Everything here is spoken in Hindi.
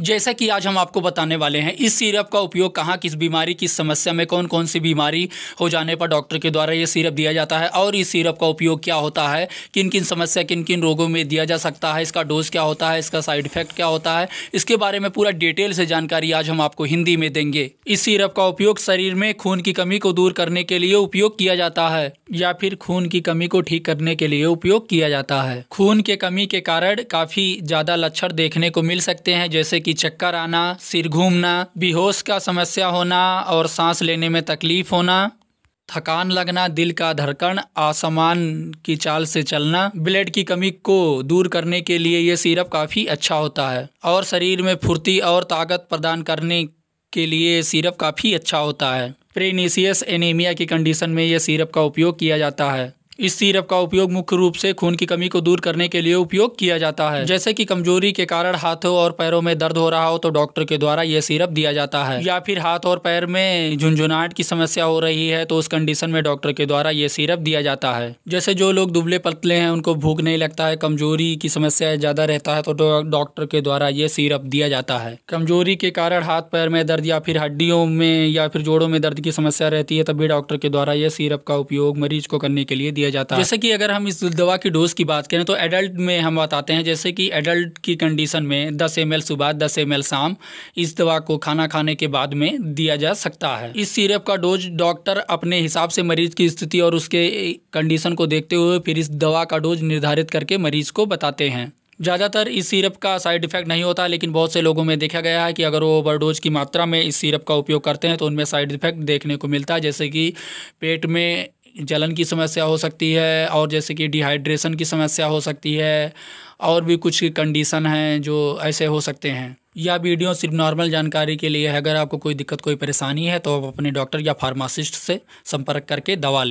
जैसा कि आज हम आपको बताने वाले हैं इस सिरप का उपयोग कहाँ किस बीमारी किस समस्या में कौन कौन सी बीमारी हो जाने पर डॉक्टर के द्वारा ये सिरप दिया जाता है और इस सिरप का उपयोग क्या होता है किन किन समस्या किन किन रोगों में दिया जा सकता है इसका डोज क्या होता है इसका साइड इफेक्ट क्या होता है इसके बारे में पूरा डिटेल से जानकारी आज हम आपको हिंदी में देंगे इस सिरप का उपयोग शरीर में खून की कमी को दूर करने के लिए उपयोग किया जाता है या फिर खून की कमी को ठीक करने के लिए उपयोग किया जाता है खून के कमी के कारण काफ़ी ज़्यादा लक्षण देखने को मिल सकते हैं जैसे जैसे कि चक्कर आना सिर घूमना बेहोश का समस्या होना और सांस लेने में तकलीफ़ होना थकान लगना दिल का धड़कन आसमान की चाल से चलना ब्लड की कमी को दूर करने के लिए ये सिरप काफ़ी अच्छा होता है और शरीर में फुर्ती और ताकत प्रदान करने के लिए सिरप काफ़ी अच्छा होता है प्रेनीसियस एनीमिया की कंडीशन में यह सिरप का उपयोग किया जाता है इस सिरप का उपयोग मुख्य रूप से खून की कमी को दूर करने के लिए उपयोग किया जाता है जैसे कि कमजोरी के कारण हाथों और पैरों में दर्द हो रहा हो तो डॉक्टर के द्वारा यह सिरप दिया जाता है या फिर हाथ और पैर में झुंझुनाहट की समस्या हो रही है तो उस कंडीशन में डॉक्टर के द्वारा यह सिरप दिया जाता है जैसे जो लोग दुबले पतले हैं उनको भूख नहीं लगता है कमजोरी की समस्या ज़्यादा रहता है तो डॉक्टर के द्वारा यह सिरप दिया जाता है कमजोरी के कारण हाथ पैर में दर्द या फिर हड्डियों में या फिर जोड़ों में दर्द की समस्या रहती है तब भी डॉक्टर के द्वारा यह सिरप का उपयोग मरीज को करने के लिए दिया जाता है जैसे कि अगर हम इस दवा की डोज की बात करें तो एडल्ट में हम बताते हैं जैसे कि एडल्ट की कंडीशन में दस एम सुबह दस एम शाम इस दवा को खाना खाने के बाद में दिया जा सकता है इस सिरप का डोज डॉक्टर अपने हिसाब से मरीज की स्थिति और उसके कंडीशन को देखते हुए फिर इस दवा का डोज निर्धारित करके मरीज को बताते हैं ज़्यादातर इस सिरप का साइड इफ़ेक्ट नहीं होता लेकिन बहुत से लोगों में देखा गया है कि अगर वो ओवरडोज की मात्रा में इस सिरप का उपयोग करते हैं तो उनमें साइड इफ़ेक्ट देखने को मिलता है जैसे कि पेट में जलन की समस्या हो सकती है और जैसे कि डिहाइड्रेशन की समस्या हो सकती है और भी कुछ कंडीशन हैं जो ऐसे हो सकते हैं यह वीडियो सिर्फ नॉर्मल जानकारी के लिए है अगर आपको कोई दिक्कत कोई परेशानी है तो आप अपने डॉक्टर या फार्मासिस्ट से संपर्क करके दवा लें